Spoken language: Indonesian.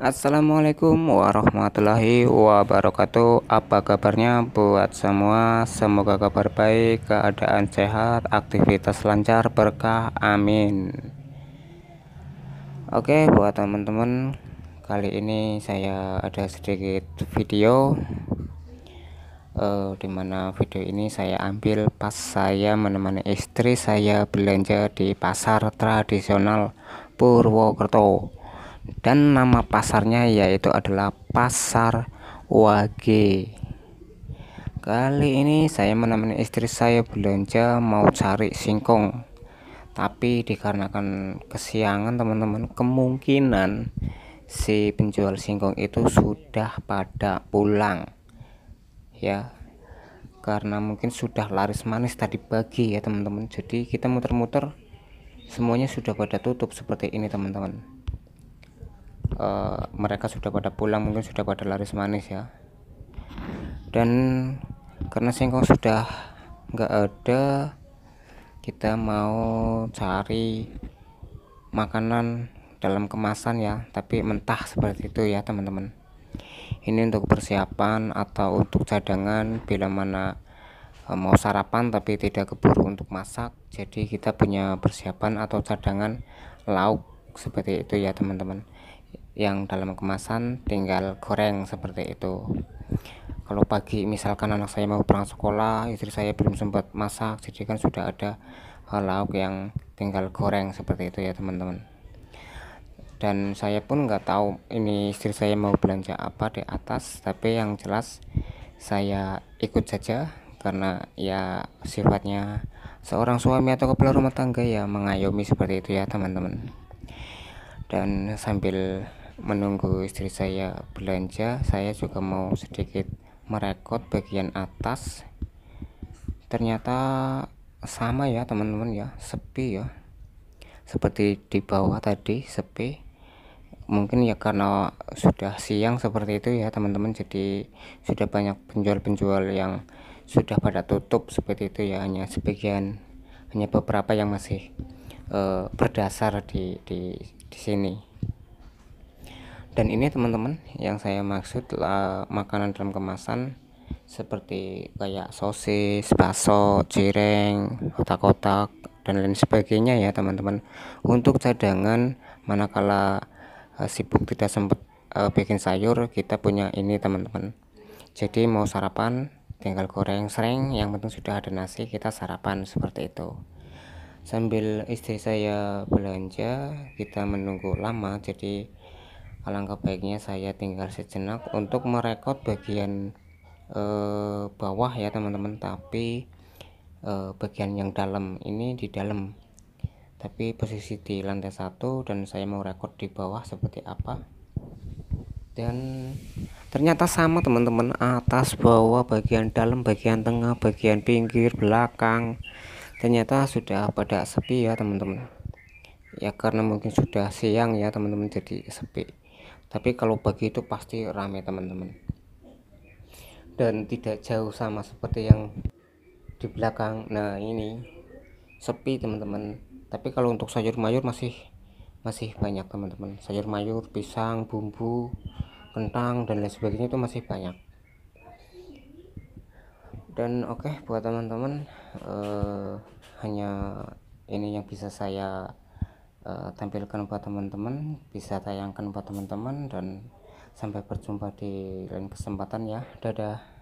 Assalamualaikum warahmatullahi wabarakatuh Apa kabarnya buat semua Semoga kabar baik, keadaan sehat, aktivitas lancar, berkah, amin Oke buat teman-teman Kali ini saya ada sedikit video uh, eh, Dimana video ini saya ambil pas saya menemani istri saya belanja di pasar tradisional Purwokerto dan nama pasarnya yaitu adalah Pasar Wage. Kali ini saya menemani istri saya belanja mau cari singkong. Tapi dikarenakan kesiangan teman-teman, kemungkinan si penjual singkong itu sudah pada pulang. Ya. Karena mungkin sudah laris manis tadi pagi ya teman-teman. Jadi kita muter-muter semuanya sudah pada tutup seperti ini teman-teman uh, mereka sudah pada pulang mungkin sudah pada laris manis ya dan karena singkong sudah nggak ada kita mau cari makanan dalam kemasan ya tapi mentah seperti itu ya teman-teman ini untuk persiapan atau untuk cadangan bila mana eh, mau sarapan tapi tidak keburu untuk masak jadi kita punya persiapan atau cadangan lauk seperti itu ya teman-teman yang dalam kemasan tinggal goreng seperti itu kalau pagi misalkan anak saya mau berangkat sekolah istri saya belum sempat masak jadi kan sudah ada eh, lauk yang tinggal goreng seperti itu ya teman-teman dan saya pun nggak tahu ini istri saya mau belanja apa di atas tapi yang jelas saya ikut saja karena ya sifatnya seorang suami atau kepala rumah tangga ya mengayomi seperti itu ya teman-teman dan sambil menunggu istri saya belanja saya juga mau sedikit merekod bagian atas ternyata sama ya teman-teman ya sepi ya seperti di bawah tadi sepi mungkin ya karena sudah siang seperti itu ya teman-teman jadi sudah banyak penjual-penjual yang sudah pada tutup seperti itu ya hanya sebagian hanya beberapa yang masih uh, berdasar di di di sini dan ini teman-teman yang saya maksud eh, makanan dalam kemasan seperti kayak sosis, bakso, cireng, kotak-kotak dan lain sebagainya ya teman-teman untuk cadangan manakala eh, sibuk tidak sempat eh, bikin sayur kita punya ini teman-teman jadi mau sarapan tinggal goreng sering yang penting sudah ada nasi kita sarapan seperti itu sambil istri saya belanja kita menunggu lama jadi alangkah baiknya saya tinggal sejenak untuk merekod bagian eh, bawah ya teman-teman tapi eh, bagian yang dalam ini di dalam tapi posisi di lantai satu dan saya mau rekod di bawah seperti apa dan ternyata sama teman-teman atas bawah bagian dalam bagian tengah bagian pinggir belakang ternyata sudah pada sepi ya teman-teman ya karena mungkin sudah siang ya teman-teman jadi sepi tapi kalau pagi itu pasti rame teman-teman dan tidak jauh sama seperti yang di belakang nah ini sepi teman-teman tapi kalau untuk sayur mayur masih masih banyak teman-teman sayur mayur pisang bumbu kentang dan lain sebagainya itu masih banyak dan oke okay, buat teman-teman eh, hanya ini yang bisa saya uh, tampilkan buat teman-teman bisa tayangkan buat teman-teman dan sampai berjumpa di lain kesempatan ya dadah